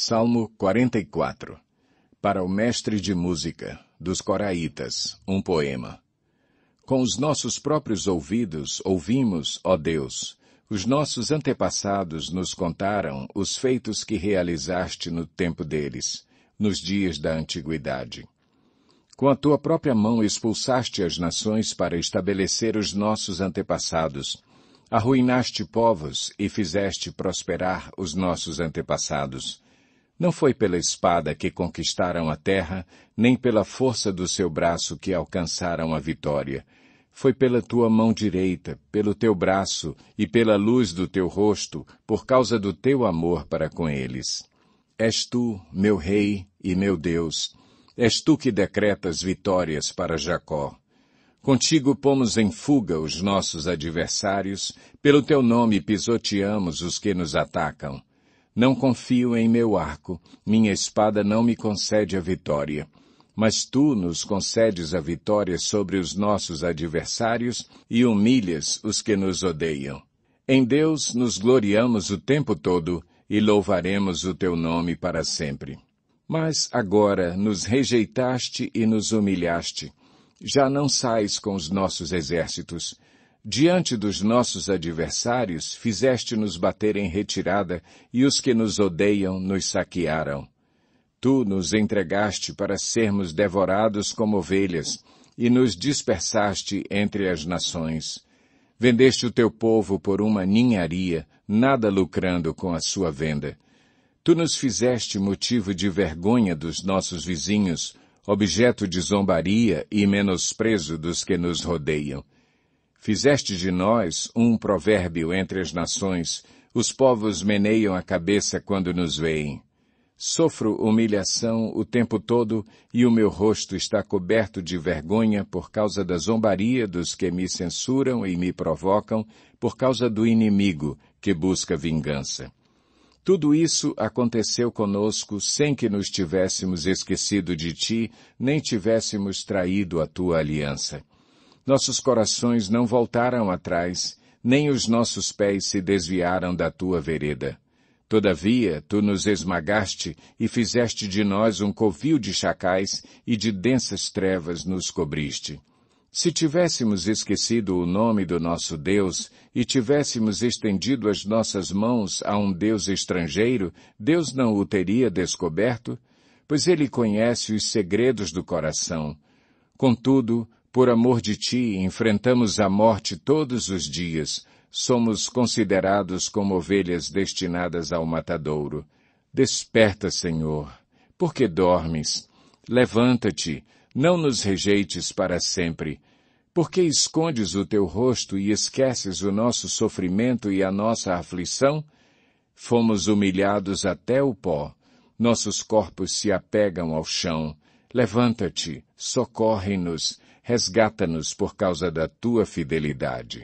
Salmo 44 Para o mestre de música, dos Coraitas, um poema. Com os nossos próprios ouvidos ouvimos, ó Deus, os nossos antepassados nos contaram os feitos que realizaste no tempo deles, nos dias da antiguidade. Com a tua própria mão expulsaste as nações para estabelecer os nossos antepassados, arruinaste povos e fizeste prosperar os nossos antepassados não foi pela espada que conquistaram a terra, nem pela força do seu braço que alcançaram a vitória. Foi pela tua mão direita, pelo teu braço e pela luz do teu rosto, por causa do teu amor para com eles. És tu, meu Rei e meu Deus, és tu que decretas vitórias para Jacó. Contigo pomos em fuga os nossos adversários, pelo teu nome pisoteamos os que nos atacam. Não confio em meu arco, minha espada não me concede a vitória. Mas tu nos concedes a vitória sobre os nossos adversários e humilhas os que nos odeiam. Em Deus nos gloriamos o tempo todo e louvaremos o teu nome para sempre. Mas agora nos rejeitaste e nos humilhaste. Já não sais com os nossos exércitos. Diante dos nossos adversários, fizeste-nos bater em retirada, e os que nos odeiam nos saquearam. Tu nos entregaste para sermos devorados como ovelhas, e nos dispersaste entre as nações. Vendeste o teu povo por uma ninharia, nada lucrando com a sua venda. Tu nos fizeste motivo de vergonha dos nossos vizinhos, objeto de zombaria e menosprezo dos que nos rodeiam. Fizeste de nós um provérbio entre as nações, os povos meneiam a cabeça quando nos veem. Sofro humilhação o tempo todo e o meu rosto está coberto de vergonha por causa da zombaria dos que me censuram e me provocam, por causa do inimigo que busca vingança. Tudo isso aconteceu conosco sem que nos tivéssemos esquecido de ti, nem tivéssemos traído a tua aliança. Nossos corações não voltaram atrás, nem os nossos pés se desviaram da tua vereda. Todavia, tu nos esmagaste e fizeste de nós um covil de chacais e de densas trevas nos cobriste. Se tivéssemos esquecido o nome do nosso Deus e tivéssemos estendido as nossas mãos a um Deus estrangeiro, Deus não o teria descoberto, pois ele conhece os segredos do coração. Contudo, por amor de ti, enfrentamos a morte todos os dias, somos considerados como ovelhas destinadas ao matadouro. Desperta, Senhor, porque dormes. Levanta-te, não nos rejeites para sempre. Porque escondes o teu rosto e esqueces o nosso sofrimento e a nossa aflição? Fomos humilhados até o pó, nossos corpos se apegam ao chão. Levanta-te, socorre-nos resgata-nos por causa da tua fidelidade.